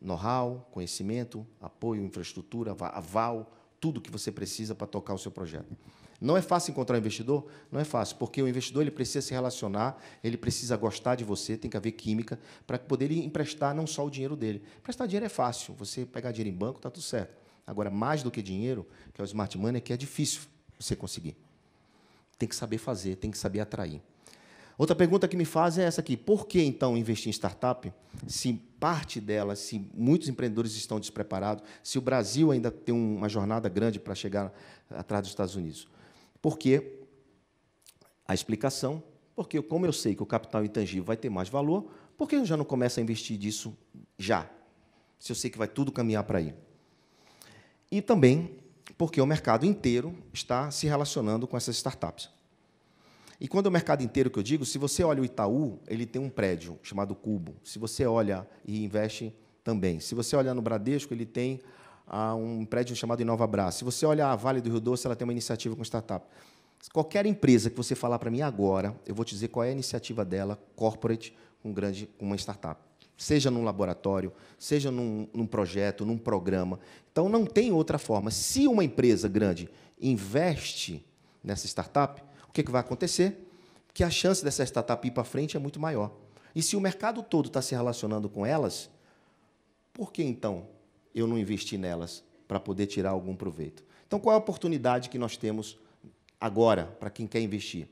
know-how, conhecimento, apoio, infraestrutura, aval, tudo que você precisa para tocar o seu projeto. Não é fácil encontrar um investidor? Não é fácil, porque o investidor ele precisa se relacionar, ele precisa gostar de você, tem que haver química, para poder emprestar não só o dinheiro dele. Emprestar dinheiro é fácil, você pegar dinheiro em banco, está tudo certo. Agora, mais do que dinheiro, que é o smart money, é que é difícil você conseguir. Tem que saber fazer, tem que saber atrair. Outra pergunta que me fazem é essa aqui: por que então investir em startup se parte dela, se muitos empreendedores estão despreparados, se o Brasil ainda tem uma jornada grande para chegar atrás dos Estados Unidos? Porque a explicação, porque como eu sei que o capital intangível vai ter mais valor, por que eu já não começo a investir disso já? Se eu sei que vai tudo caminhar para aí. E também porque o mercado inteiro está se relacionando com essas startups. E quando é o mercado inteiro que eu digo, se você olha o Itaú, ele tem um prédio chamado Cubo. Se você olha e investe também. Se você olha no Bradesco, ele tem ah, um prédio chamado Inova Bra. Se você olha a Vale do Rio Doce, ela tem uma iniciativa com startup. Qualquer empresa que você falar para mim agora, eu vou te dizer qual é a iniciativa dela, corporate, com, grande, com uma startup seja num laboratório, seja num, num, projeto, num programa. Então, não tem outra forma. Se uma empresa grande investe nessa startup, que, que vai acontecer? Que a chance dessa startup ir para frente é muito maior. E se o mercado todo está se relacionando com elas, por que então eu não investir nelas para poder tirar algum proveito? Então, qual é a oportunidade que nós temos agora para quem quer investir?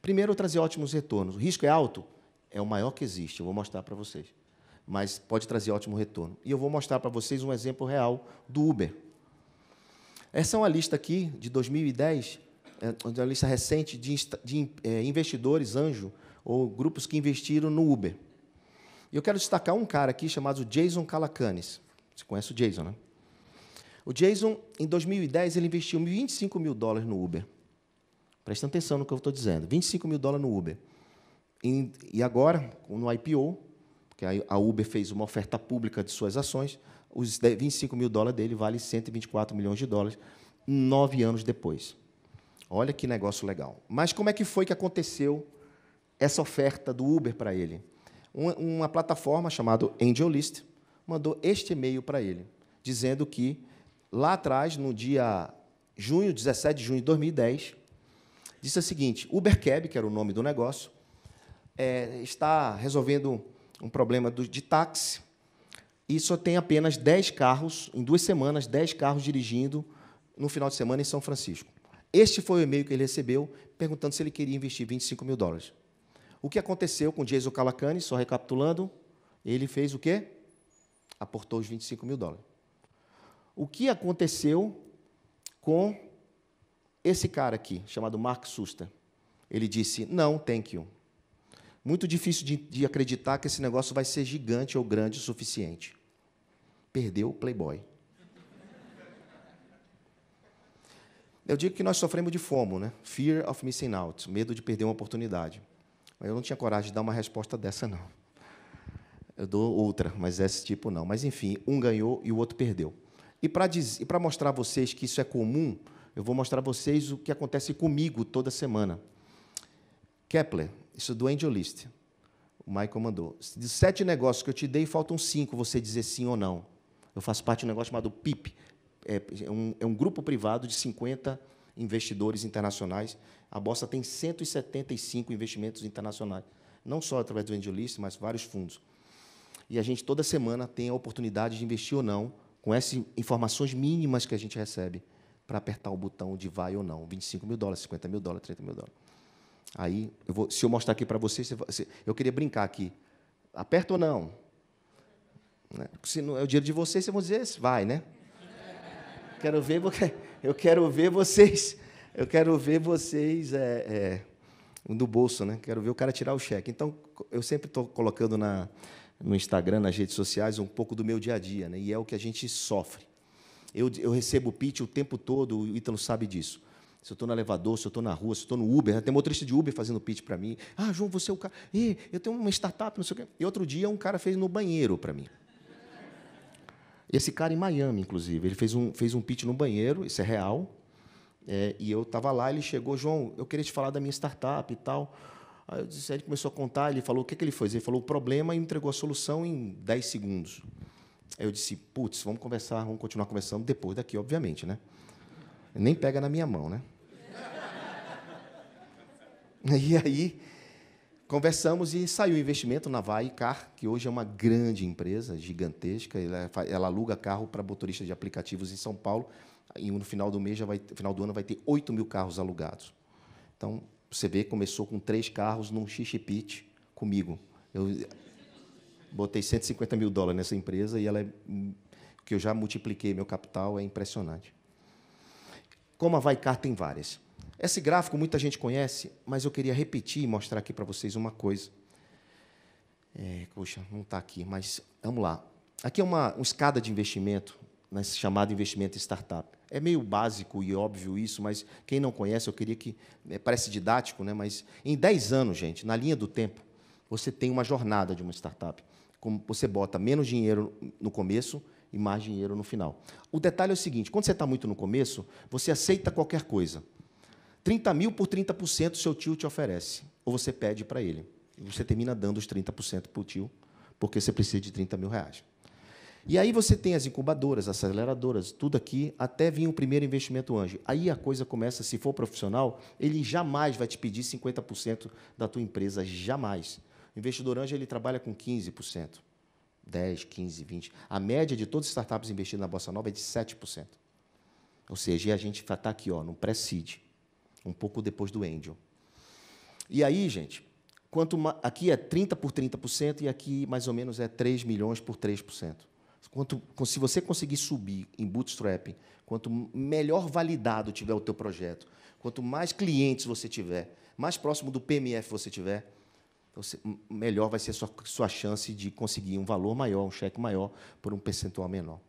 Primeiro, trazer ótimos retornos. O risco é alto? É o maior que existe, eu vou mostrar para vocês. Mas pode trazer ótimo retorno. E eu vou mostrar para vocês um exemplo real do Uber. Essa é uma lista aqui de 2010 é, é uma lista recente de, de é, investidores anjo ou grupos que investiram no Uber. E eu quero destacar um cara aqui chamado Jason Calacanis. Você conhece o Jason, né? O Jason, em 2010, ele investiu 25 mil dólares no Uber. Presta atenção no que eu estou dizendo. 25 mil dólares no Uber. E, agora, no IPO, porque a Uber fez uma oferta pública de suas ações, os 25 mil dólares dele vale 124 milhões de dólares nove anos depois. Olha que negócio legal. Mas como é que foi que aconteceu essa oferta do Uber para ele? Uma, plataforma chamada AngelList mandou este e-mail para ele, dizendo que lá atrás, no dia junho, 17 de junho de 2010, disse o seguinte: UberCab, que era o nome do negócio, é, está resolvendo um problema do, de táxi e só tem apenas 10 carros, em duas semanas, 10 carros dirigindo no final de semana em São Francisco. Este foi o e-mail que ele recebeu perguntando se ele queria investir 25 mil dólares. O que aconteceu com Jason Calacani, só recapitulando, ele fez o quê? Aportou os 25 mil dólares. O que aconteceu com esse cara aqui, chamado Mark Susta? Ele disse, não, thank you. Muito difícil de, de acreditar que esse negócio vai ser gigante ou grande o suficiente. Perdeu o Playboy. Eu digo que nós sofremos de FOMO, né? Fear of missing out, medo de perder uma oportunidade. Mas eu não tinha coragem de dar uma resposta dessa, não. Eu dou outra, mas esse tipo não. Mas enfim, um ganhou e o outro perdeu. E para mostrar a vocês que isso é comum, eu vou mostrar a vocês o que acontece comigo toda semana. Kepler, isso do Angel List. O Michael mandou. De sete negócios que eu te dei, faltam cinco, você dizer sim ou não. Eu faço parte de um negócio chamado PIP, é, é, um, é um grupo privado de 50 investidores internacionais. A Bossa tem 175 investimentos internacionais, não só através do Angelist, mas vários fundos. E a gente, toda semana, tem a oportunidade de investir ou não, com essas informações mínimas que a gente recebe, para apertar o botão de vai ou não. 25 mil dólares, 50 mil dólares, 30 mil dólares. Aí, eu vou, se eu mostrar aqui para vocês, eu queria brincar aqui. Aperta ou não? Né? Se não é o dinheiro de vocês, vocês vão dizer, vai, né? Quero ver, eu quero ver vocês, eu quero ver vocês é, é, do bolso, né? Quero ver o cara tirar o cheque. Então, eu sempre estou colocando na, no Instagram, nas redes sociais, um pouco do meu dia a dia, né? E é o que a gente sofre. Eu, eu recebo pitch o tempo todo, o Ítalo sabe disso. Se eu estou no elevador, se eu estou na rua, se eu estou no Uber, né? tem motorista de Uber fazendo pitch para mim. Ah, João, você é o cara. Ih, eu tenho uma startup, não sei o quê. E outro dia um cara fez no banheiro para mim. Esse cara em Miami, inclusive, ele fez um, fez um pitch no banheiro, isso é real. É, e eu estava lá, ele chegou, João, eu queria te falar da minha startup e tal. Aí eu disse, ele começou a contar, ele falou o que, é que ele fez. Ele falou o problema e entregou a solução em 10 segundos. Aí eu disse, putz, vamos conversar, vamos continuar conversando depois daqui, obviamente, né? Nem pega na minha mão, né? E aí Conversamos e saiu o investimento na Vaicar, que hoje é uma grande empresa, gigantesca. Ela, é ela aluga carro para motoristas de aplicativos em São Paulo. E no final do mês, já vai, final do ano, vai ter 8 mil carros alugados. Então, você vê, começou com três carros num xixi pit comigo. Eu botei 150 mil dólares nessa empresa e ela é, que eu já multipliquei meu capital, é impressionante. Como a Vaicar tem várias. Esse gráfico muita gente conhece, mas eu queria repetir e mostrar aqui para vocês uma coisa. É, poxa, não está aqui, mas vamos lá. Aqui é uma, uma escada de investimento, né, chamado investimento startup. É meio básico e óbvio isso, mas quem não conhece, eu queria que. É, parece didático, né, mas em 10 anos, gente, na linha do tempo, você tem uma jornada de uma startup. Como você bota menos dinheiro no começo e mais dinheiro no final. O detalhe é o seguinte: quando você está muito no começo, você aceita qualquer coisa. 30 mil por 30% seu tio te oferece, ou você pede para ele. E você termina dando os 30% para o tio, porque você precisa de 30 mil reais. E aí você tem as incubadoras, as aceleradoras, tudo aqui, até vir o primeiro investimento anjo. Aí a coisa começa, se for profissional, ele jamais vai te pedir 50% da tua empresa, jamais. O investidor anjo ele trabalha com 15%, 10, 15, 20. A média de todas as startups investidas na Bossa Nova é de 7%. Ou seja, a gente está aqui ó, no pré-seed um pouco depois do Angel. E aí, gente, quanto aqui é 30 por 30% e aqui mais ou menos é 3 milhões por 3%. Quanto, se você conseguir subir em bootstrapping, quanto melhor validado tiver o teu projeto, quanto mais clientes você tiver, mais próximo do PMF você tiver, você, melhor vai ser a sua, sua chance de conseguir um valor maior, um cheque maior, por um percentual menor.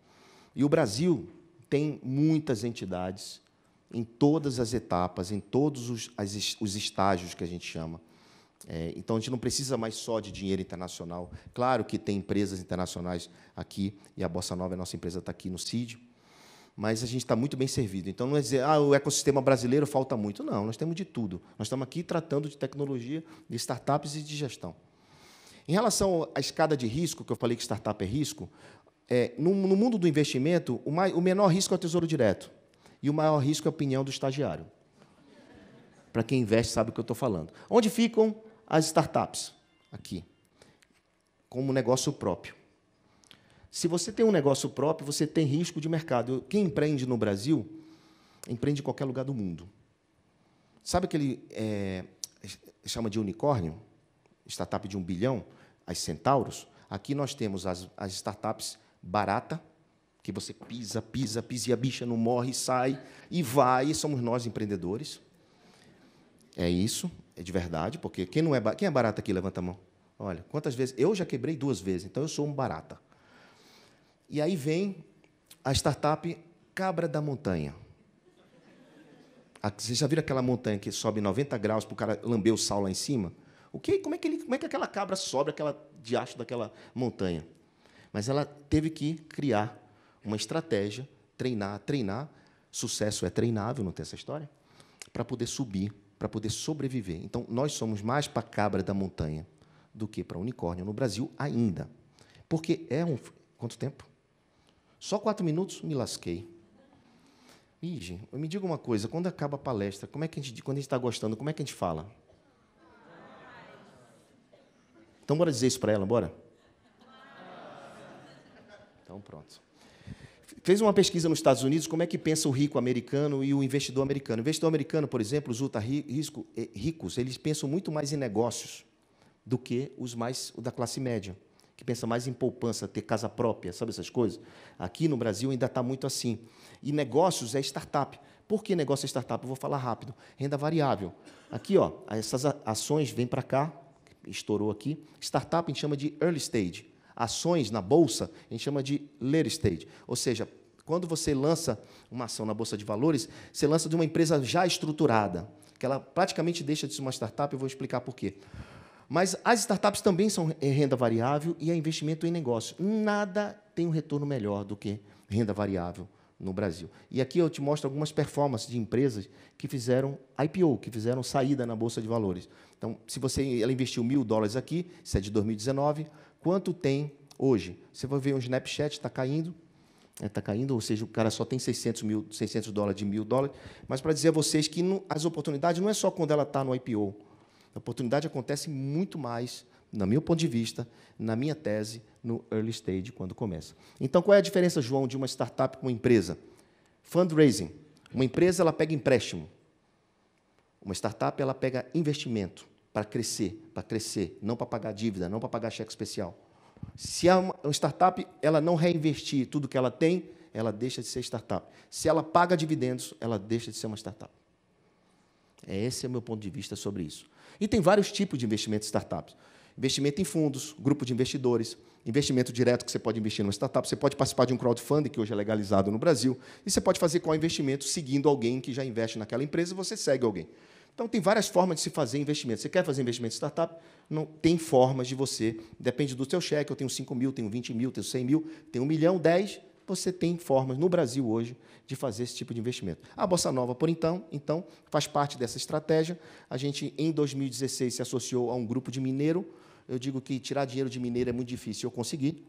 E o Brasil tem muitas entidades em todas as etapas, em todos os, as, os estágios que a gente chama. É, então, a gente não precisa mais só de dinheiro internacional. Claro que tem empresas internacionais aqui, e a Bossa Nova, a nossa empresa, está aqui no CID, mas a gente está muito bem servido. Então, não é dizer, ah, o ecossistema brasileiro falta muito. Não, nós temos de tudo. Nós estamos aqui tratando de tecnologia, de startups e de gestão. Em relação à escada de risco, que eu falei que startup é risco, é, no, no mundo do investimento, o, mais, o menor risco é o tesouro direto. E o maior risco é a opinião do estagiário. Para quem investe, sabe o que eu estou falando. Onde ficam as startups? Aqui. Como negócio próprio. Se você tem um negócio próprio, você tem risco de mercado. Quem empreende no Brasil, empreende em qualquer lugar do mundo. Sabe aquele. É, chama de unicórnio? Startup de um bilhão? As centauros? Aqui nós temos as, as startups barata, que você pisa, pisa, pisa e a bicha não morre, sai e vai. Somos nós empreendedores. É isso, é de verdade, porque quem não é quem é barata aqui levanta a mão. Olha, quantas vezes eu já quebrei duas vezes, então eu sou um barata. E aí vem a startup Cabra da Montanha. Vocês já viram aquela montanha que sobe 90 graus para o cara lamber o sal lá em cima? O que? Como é que ele, como é que aquela cabra sobe aquela diacho daquela montanha? Mas ela teve que criar uma estratégia, treinar, treinar. Sucesso é treinável, não tem essa história? Para poder subir, para poder sobreviver. Então, nós somos mais para a cabra da montanha do que para unicórnio no Brasil ainda. Porque é um. Quanto tempo? Só quatro minutos? Me lasquei. Ih, me diga uma coisa, quando acaba a palestra, como é que a gente, quando a gente está gostando, como é que a gente fala? Então bora dizer isso para ela, bora? Então pronto fez uma pesquisa nos Estados Unidos como é que pensa o rico americano e o investidor americano. O investidor americano, por exemplo, os ultra-ricos, eh, ricos, eles pensam muito mais em negócios do que os mais da classe média, que pensa mais em poupança, ter casa própria, sabe essas coisas? Aqui no Brasil ainda está muito assim. E negócios é startup. Por que negócio é startup? Eu vou falar rápido. Renda variável. Aqui, ó, essas ações vêm para cá, estourou aqui. Startup a gente chama de early stage ações na bolsa, a gente chama de later stage. Ou seja, quando você lança uma ação na bolsa de valores, você lança de uma empresa já estruturada, que ela praticamente deixa de ser uma startup, eu vou explicar por quê. Mas as startups também são renda variável e é investimento em negócio. Nada tem um retorno melhor do que renda variável no Brasil. E aqui eu te mostro algumas performances de empresas que fizeram IPO, que fizeram saída na Bolsa de Valores. Então, se você ela investiu mil dólares aqui, isso é de 2019, quanto tem hoje. Você vai ver o Snapchat está caindo, está né, caindo, ou seja, o cara só tem 600, mil, 600 dólares de mil dólares. Mas para dizer a vocês que não, as oportunidades não é só quando ela está no IPO. A oportunidade acontece muito mais, no meu ponto de vista, na minha tese, no early stage, quando começa. Então, qual é a diferença, João, de uma startup com uma empresa? Fundraising. Uma empresa ela pega empréstimo. Uma startup ela pega investimento para crescer, para crescer, não para pagar dívida, não para pagar cheque especial. Se é a startup ela não reinvestir tudo que ela tem, ela deixa de ser startup. Se ela paga dividendos, ela deixa de ser uma startup. É, esse é o meu ponto de vista sobre isso. E tem vários tipos de investimento em startups. Investimento em fundos, grupo de investidores, investimento direto que você pode investir numa startup, você pode participar de um crowdfunding que hoje é legalizado no Brasil, e você pode fazer qual investimento seguindo alguém que já investe naquela empresa, você segue alguém. Então, tem várias formas de se fazer investimento. Você quer fazer investimento em startup? Não, tem formas de você, depende do seu cheque, eu tenho 5 mil, tenho 20 mil, tenho 100 mil, tenho 1 milhão, 10, você tem formas no Brasil hoje de fazer esse tipo de investimento. A Bossa Nova, por então, então faz parte dessa estratégia. A gente, em 2016, se associou a um grupo de mineiro. Eu digo que tirar dinheiro de mineiro é muito difícil, eu consegui.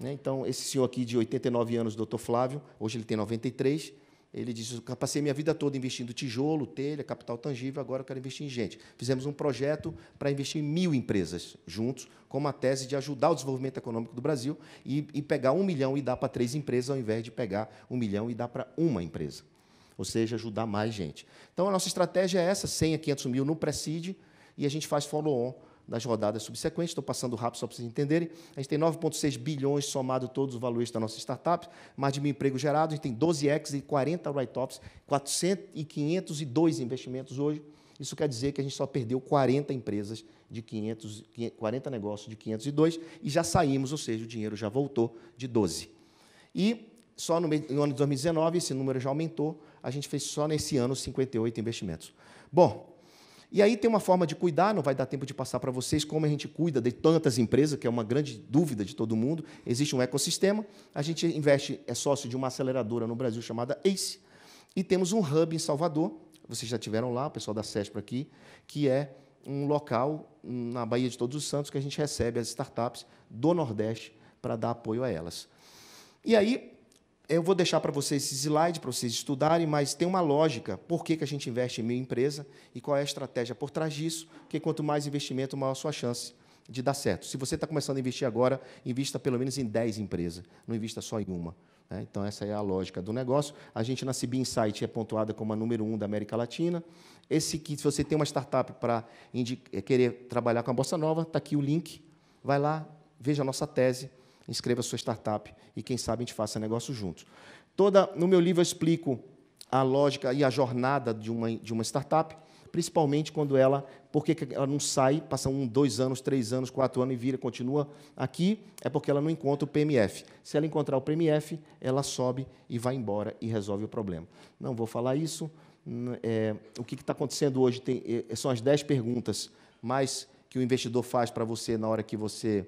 Né? Então, esse senhor aqui de 89 anos, doutor Flávio, hoje ele tem 93, ele disse: eu passei minha vida toda investindo tijolo, telha, capital tangível, agora eu quero investir em gente. Fizemos um projeto para investir em mil empresas juntos, com uma tese de ajudar o desenvolvimento econômico do Brasil e, e pegar um milhão e dar para três empresas, ao invés de pegar um milhão e dar para uma empresa. Ou seja, ajudar mais gente. Então, a nossa estratégia é essa: 100 a 500 mil no Precide e a gente faz follow-on das rodadas subsequentes. Estou passando rápido só para vocês entenderem. A gente tem 9,6 bilhões somado todos os valores da nossa startup, mais de mil empregos gerados, a gente tem 12 ex e 40 write-offs, 400 e 502 investimentos hoje. Isso quer dizer que a gente só perdeu 40 empresas de 500, 40 negócios de 502 e já saímos, ou seja, o dinheiro já voltou de 12. E só no, no ano de 2019 esse número já aumentou. A gente fez só nesse ano 58 investimentos. Bom, e aí tem uma forma de cuidar, não vai dar tempo de passar para vocês como a gente cuida de tantas empresas, que é uma grande dúvida de todo mundo. Existe um ecossistema. A gente investe, é sócio de uma aceleradora no Brasil chamada ACE. E temos um hub em Salvador, vocês já tiveram lá, o pessoal da SESPRA aqui, que é um local hum, na Bahia de Todos os Santos que a gente recebe as startups do Nordeste para dar apoio a elas. E aí, eu vou deixar para vocês esses slides para vocês estudarem, mas tem uma lógica. Por que, que a gente investe em minha empresa e qual é a estratégia por trás disso? Porque quanto mais investimento, maior a sua chance de dar certo. Se você está começando a investir agora, invista pelo menos em 10 empresas, não invista só em uma. Né? Então, essa é a lógica do negócio. A gente na CB Insight é pontuada como a número um da América Latina. Esse kit, se você tem uma startup para querer trabalhar com a Bossa Nova, está aqui o link. Vai lá, veja a nossa tese inscreva sua startup e quem sabe a gente faça negócio juntos. Toda, no meu livro eu explico a lógica e a jornada de uma, de uma startup, principalmente quando ela, porque ela não sai, passa um, dois anos, três anos, quatro anos e vira, continua aqui, é porque ela não encontra o PMF. Se ela encontrar o PMF, ela sobe e vai embora e resolve o problema. Não vou falar isso. É, o que está acontecendo hoje tem, é, são as dez perguntas mais que o investidor faz para você na hora que você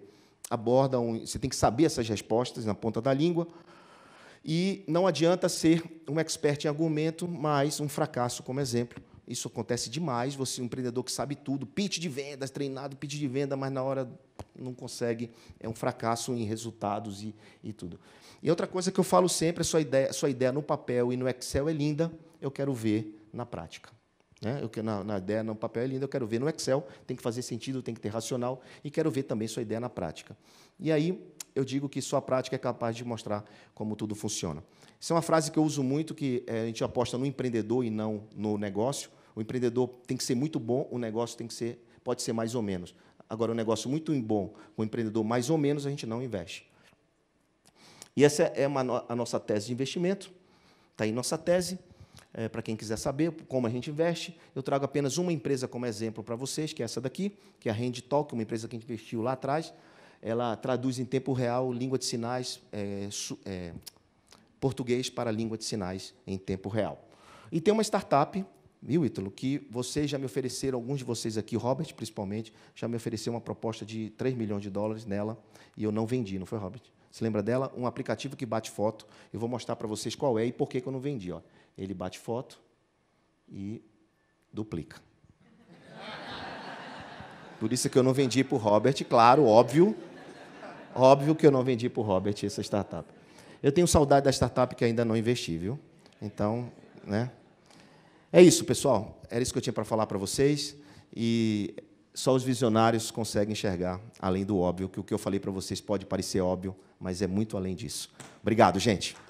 aborda um, você tem que saber essas respostas na ponta da língua. E não adianta ser um expert em argumento, mas um fracasso como exemplo. Isso acontece demais. Você, um empreendedor que sabe tudo, pitch de vendas, treinado, pitch de venda, mas na hora não consegue. É um fracasso em resultados e, e tudo. E outra coisa que eu falo sempre: a é sua ideia, sua ideia no papel e no Excel é linda, eu quero ver na prática. Né? Eu, na, na ideia, no papel é linda, eu quero ver no Excel, tem que fazer sentido, tem que ter racional, e quero ver também sua ideia na prática. E aí eu digo que só a prática é capaz de mostrar como tudo funciona. Isso é uma frase que eu uso muito, que é, a gente aposta no empreendedor e não no negócio. O empreendedor tem que ser muito bom, o negócio tem que ser, pode ser mais ou menos. Agora, um negócio muito bom, o empreendedor mais ou menos, a gente não investe. E essa é uma, a nossa tese de investimento. Está aí nossa tese é, para quem quiser saber como a gente investe. Eu trago apenas uma empresa como exemplo para vocês, que é essa daqui, que é a Rendtalk, uma empresa que a gente investiu lá atrás. Ela traduz em tempo real língua de sinais, é, é, português para língua de sinais em tempo real. E tem uma startup, viu, Ítalo, que vocês já me ofereceram, alguns de vocês aqui, Robert principalmente, já me ofereceu uma proposta de 3 milhões de dólares nela e eu não vendi, não foi, Robert? Se lembra dela? Um aplicativo que bate foto. Eu vou mostrar para vocês qual é e por que, que eu não vendi. Ó. Ele bate foto e duplica. Por isso que eu não vendi para o Robert, claro, óbvio. Óbvio que eu não vendi para o Robert essa startup. Eu tenho saudade da startup que ainda não investi, viu? Então, né? É isso, pessoal. Era isso que eu tinha para falar para vocês. E só os visionários conseguem enxergar além do óbvio, que o que eu falei para vocês pode parecer óbvio, mas é muito além disso. Obrigado, gente.